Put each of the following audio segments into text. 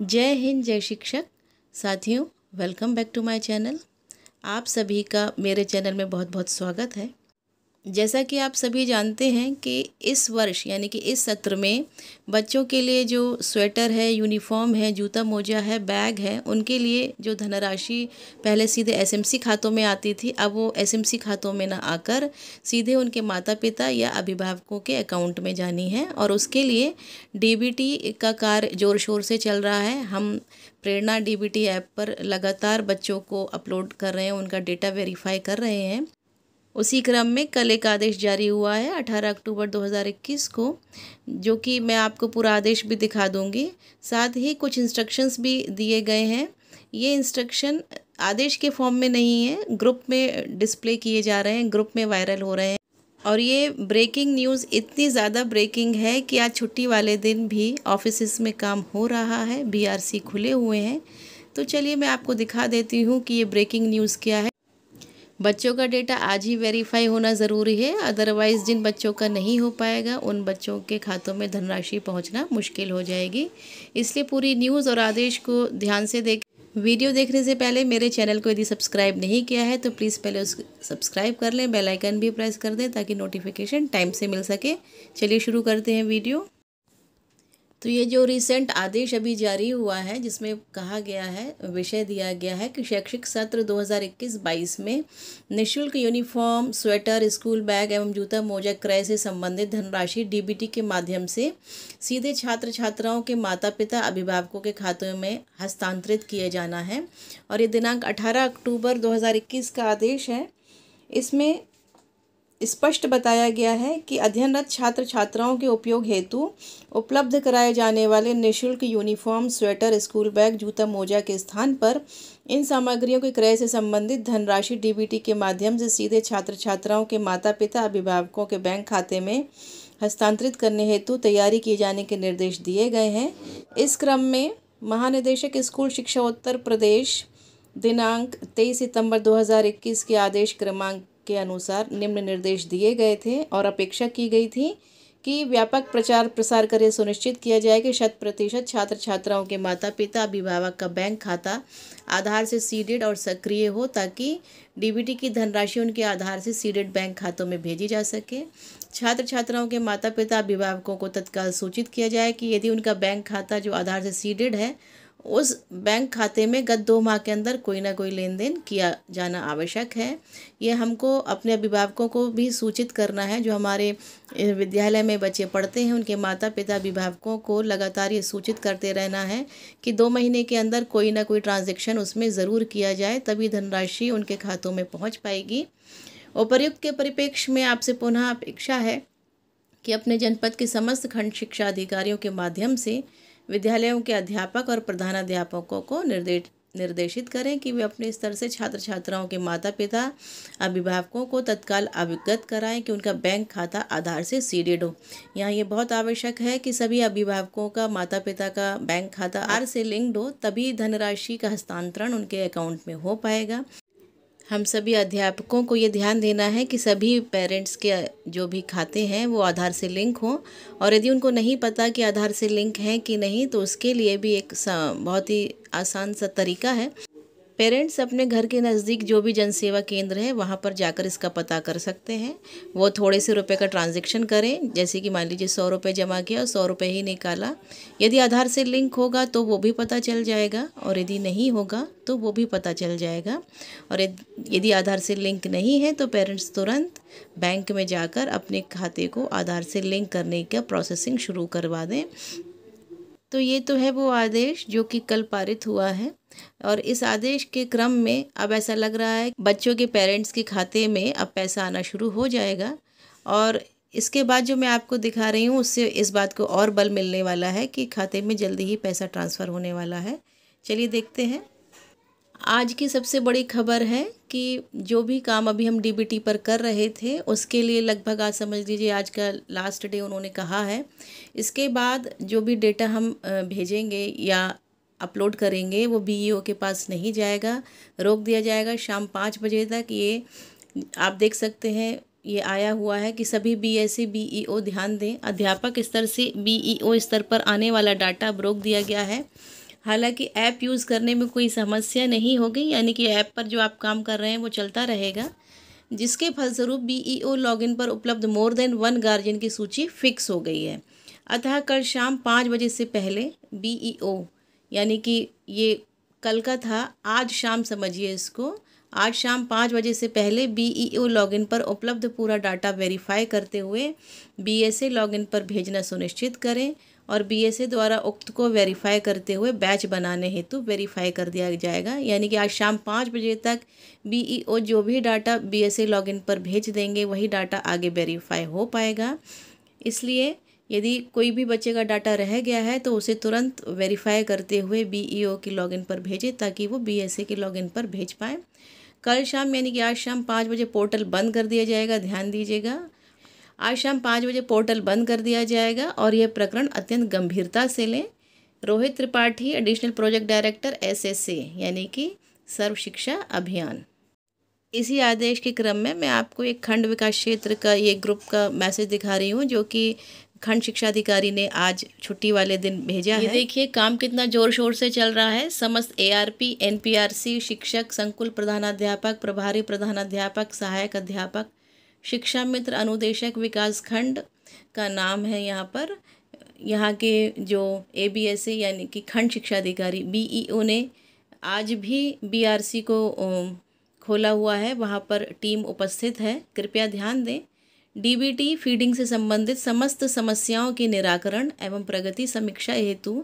जय हिंद जय शिक्षक साथियों welcome back to my channel आप सभी का मेरे चैनल में बहुत बहुत स्वागत है जैसा कि आप सभी जानते हैं कि इस वर्ष यानी कि इस सत्र में बच्चों के लिए जो स्वेटर है यूनिफॉर्म है जूता मोजा है बैग है उनके लिए जो धनराशि पहले सीधे एसएमसी खातों में आती थी अब वो एसएमसी खातों में ना आकर सीधे उनके माता पिता या अभिभावकों के अकाउंट में जानी है और उसके लिए डी का कार्य ज़ोर शोर से चल रहा है हम प्रेरणा डी ऐप पर लगातार बच्चों को अपलोड कर रहे हैं उनका डेटा वेरीफाई कर रहे हैं उसी क्रम में कल एक आदेश जारी हुआ है 18 अक्टूबर 2021 को जो कि मैं आपको पूरा आदेश भी दिखा दूंगी साथ ही कुछ इंस्ट्रक्शंस भी दिए गए हैं ये इंस्ट्रक्शन आदेश के फॉर्म में नहीं है ग्रुप में डिस्प्ले किए जा रहे हैं ग्रुप में वायरल हो रहे हैं और ये ब्रेकिंग न्यूज़ इतनी ज़्यादा ब्रेकिंग है कि आज छुट्टी वाले दिन भी ऑफिस में काम हो रहा है बी खुले हुए हैं तो चलिए मैं आपको दिखा देती हूँ कि ये ब्रेकिंग न्यूज़ क्या है बच्चों का डेटा आज ही वेरीफाई होना ज़रूरी है अदरवाइज़ जिन बच्चों का नहीं हो पाएगा उन बच्चों के खातों में धनराशि पहुंचना मुश्किल हो जाएगी इसलिए पूरी न्यूज़ और आदेश को ध्यान से देख वीडियो देखने से पहले मेरे चैनल को यदि सब्सक्राइब नहीं किया है तो प्लीज़ पहले उस सब्सक्राइब कर लें बेलाइकन भी प्रेस कर दें ताकि नोटिफिकेशन टाइम से मिल सके चलिए शुरू करते हैं वीडियो तो ये जो रिसेंट आदेश अभी जारी हुआ है जिसमें कहा गया है विषय दिया गया है कि शैक्षिक सत्र 2021-22 में निशुल्क यूनिफॉर्म स्वेटर स्कूल बैग एवं जूता मोजा क्रय से संबंधित धनराशि डीबीटी के माध्यम से सीधे छात्र छात्राओं के माता पिता अभिभावकों के खातों में हस्तांतरित किया जाना है और ये दिनांक अठारह अक्टूबर दो का आदेश है इसमें स्पष्ट बताया गया है कि अध्ययनरत छात्र छात्राओं के उपयोग हेतु उपलब्ध कराए जाने वाले निशुल्क यूनिफॉर्म स्वेटर स्कूल बैग जूता मोजा के स्थान पर इन सामग्रियों के क्रय से संबंधित धनराशि डीबीटी के माध्यम से सीधे छात्र छात्राओं के माता पिता अभिभावकों के बैंक खाते में हस्तांतरित करने हेतु तैयारी किए जाने के निर्देश दिए गए हैं इस क्रम में महानिदेशक स्कूल शिक्षा उत्तर प्रदेश दिनांक तेईस सितंबर 2021 के आदेश क्रमांक के अनुसार निम्न निर्देश दिए गए थे और अपेक्षा की गई थी कि व्यापक प्रचार प्रसार कर सुनिश्चित किया जाए कि शत प्रतिशत छात्र छात्राओं के माता पिता अभिभावक का बैंक खाता आधार से सीडेड और सक्रिय हो ताकि डीबीटी की धनराशि उनके आधार से सीडेड बैंक खातों में भेजी जा सके छात्र छात्राओं के माता पिता अभिभावकों को तत्काल सूचित किया जाए कि यदि उनका बैंक खाता जो आधार से सीडेड है उस बैंक खाते में गत दो माह के अंदर कोई ना कोई लेन देन किया जाना आवश्यक है ये हमको अपने अभिभावकों को भी सूचित करना है जो हमारे विद्यालय में बच्चे पढ़ते हैं उनके माता पिता अभिभावकों को लगातार ये सूचित करते रहना है कि दो महीने के अंदर कोई ना कोई ट्रांजेक्शन उसमें ज़रूर किया जाए तभी धनराशि उनके खातों में पहुँच पाएगी उपरयुक्त के परिप्रेक्ष्य में आपसे पुनः अपेक्षा है कि अपने जनपद के समस्त खंड शिक्षा अधिकारियों के माध्यम से विद्यालयों के अध्यापक और प्रधानाध्यापकों को निर्देश निर्देशित करें कि वे अपने स्तर से छात्र छात्राओं के माता पिता अभिभावकों को तत्काल अवगत कराएं कि उनका बैंक खाता आधार से सीडेड हो यहाँ ये बहुत आवश्यक है कि सभी अभिभावकों का माता पिता का बैंक खाता आर से लिंक्ड हो तभी धनराशि का हस्तांतरण उनके अकाउंट में हो पाएगा हम सभी अध्यापकों को ये ध्यान देना है कि सभी पेरेंट्स के जो भी खाते हैं वो आधार से लिंक हों और यदि उनको नहीं पता कि आधार से लिंक है कि नहीं तो उसके लिए भी एक बहुत ही आसान सा तरीका है पेरेंट्स अपने घर के नज़दीक जो भी जनसेवा केंद्र है वहाँ पर जाकर इसका पता कर सकते हैं वो थोड़े से रुपए का ट्रांजैक्शन करें जैसे कि मान लीजिए सौ रुपये जमा किया और सौ रुपये ही निकाला यदि आधार से लिंक होगा तो वो भी पता चल जाएगा और यदि नहीं होगा तो वो भी पता चल जाएगा और यदि आधार से लिंक नहीं है तो पेरेंट्स तुरंत बैंक में जाकर अपने खाते को आधार से लिंक करने का प्रोसेसिंग शुरू करवा दें तो ये तो है वो आदेश जो कि कल पारित हुआ है और इस आदेश के क्रम में अब ऐसा लग रहा है बच्चों के पेरेंट्स के खाते में अब पैसा आना शुरू हो जाएगा और इसके बाद जो मैं आपको दिखा रही हूँ उससे इस बात को और बल मिलने वाला है कि खाते में जल्दी ही पैसा ट्रांसफ़र होने वाला है चलिए देखते हैं आज की सबसे बड़ी खबर है कि जो भी काम अभी हम डीबीटी पर कर रहे थे उसके लिए लगभग आज समझ लीजिए आज का लास्ट डे उन्होंने कहा है इसके बाद जो भी डेटा हम भेजेंगे या अपलोड करेंगे वो बीईओ e के पास नहीं जाएगा रोक दिया जाएगा शाम पाँच बजे तक ये आप देख सकते हैं ये आया हुआ है कि सभी B S B E O ध्यान दें अध्यापक स्तर से बी ई ओ स्तर पर आने वाला डाटा अब रोक दिया गया है हालांकि ऐप यूज़ करने में कोई समस्या नहीं होगी यानी कि ऐप पर जो आप काम कर रहे हैं वो चलता रहेगा जिसके फलस्वरूप बी लॉग लॉगिन पर उपलब्ध मोर देन वन गार्जियन की सूची फिक्स हो गई है अतः कल शाम पाँच बजे से पहले बी ओ e यानी कि ये कल का था आज शाम समझिए इसको आज शाम पाँच बजे से पहले बी लॉग लॉगिन पर उपलब्ध पूरा डाटा वेरीफाई करते हुए बी लॉग लॉगिन पर भेजना सुनिश्चित करें और बीएसए द्वारा उक्त को वेरीफाई करते हुए बैच बनाने हेतु वेरीफाई कर दिया जाएगा यानी कि आज शाम पाँच बजे तक बीईओ e जो भी डाटा बीएसए लॉगिन पर भेज देंगे वही डाटा आगे वेरीफाई हो पाएगा इसलिए यदि कोई भी बच्चे का डाटा रह गया है तो उसे तुरंत वेरीफाई करते हुए बीईओ e की लॉगिन पर भेजें ताकि वो बीएसए के लॉगिन पर भेज पाएँ कल शाम यानी कि आज शाम पाँच बजे पोर्टल बंद कर दिया जाएगा ध्यान दीजिएगा आज शाम पाँच बजे पोर्टल बंद कर दिया जाएगा और यह प्रकरण अत्यंत गंभीरता से लें Rohit Tripathi additional project director S यानी कि सर्व शिक्षा अभियान इसी आदेश के क्रम में मैं आपको एक खंड विकास क्षेत्र का ये ग्रुप का मैसेज दिखा रही हूँ जो कि खंड शिक्षा अधिकारी ने आज छुट्टी वाले दिन भेजा है देखिए काम कितना जोर शोर से चल रहा है समस्त एआरपी एनपीआरसी शिक्षक संकुल प्रधानाध्यापक प्रभारी प्रधानाध्यापक सहायक अध्यापक शिक्षा मित्र अनुदेशक विकास खंड का नाम है यहाँ पर यहाँ के जो ए बी एस ए यानी कि खंड शिक्षा अधिकारी बी ई ओ ने आज भी बी आर सी को खोला हुआ है वहाँ पर टीम उपस्थित है कृपया ध्यान दें डी बी टी फीडिंग से संबंधित समस्त समस्याओं के निराकरण एवं प्रगति समीक्षा हेतु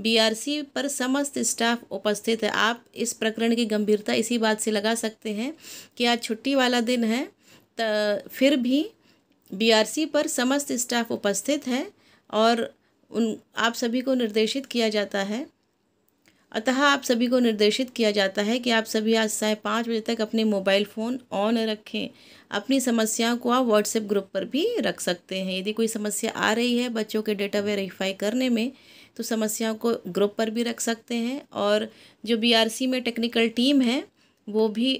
बी आर सी पर समस्त स्टाफ उपस्थित है आप इस प्रकरण की गंभीरता इसी बात से लगा सकते हैं कि आज छुट्टी वाला दिन है फिर भी बीआरसी पर समस्त स्टाफ उपस्थित है और उन आप सभी को निर्देशित किया जाता है अतः आप सभी को निर्देशित किया जाता है कि आप सभी आज साय पाँच बजे तक अपने मोबाइल फ़ोन ऑन रखें अपनी समस्याओं को आप व्हाट्सएप ग्रुप पर भी रख सकते हैं यदि कोई समस्या आ रही है बच्चों के डेटा वेरीफाई करने में तो समस्याओं को ग्रुप पर भी रख सकते हैं और जो बीआरसी में टेक्निकल टीम है वो भी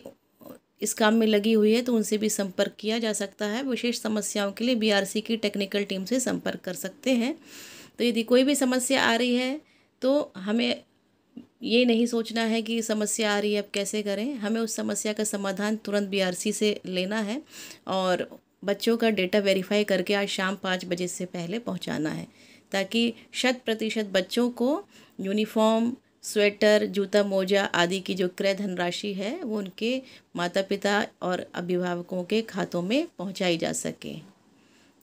इस काम में लगी हुई है तो उनसे भी संपर्क किया जा सकता है विशेष समस्याओं के लिए बीआरसी की टेक्निकल टीम से संपर्क कर सकते हैं तो यदि कोई भी समस्या आ रही है तो हमें ये नहीं सोचना है कि समस्या आ रही है अब कैसे करें हमें उस समस्या का समाधान तुरंत बीआरसी से लेना है और बच्चों का डेटा वेरीफाई करके आज शाम पाँच बजे से पहले पहुंचाना है ताकि शत प्रतिशत बच्चों को यूनिफॉर्म स्वेटर जूता मोजा आदि की जो क्रय धनराशि है वो उनके माता पिता और अभिभावकों के खातों में पहुंचाई जा सके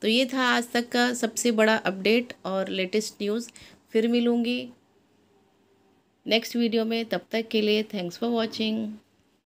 तो ये था आज तक का सबसे बड़ा अपडेट और लेटेस्ट न्यूज़ फिर मिलूँगी नेक्स्ट वीडियो में तब तक के लिए थैंक्स फॉर वॉचिंग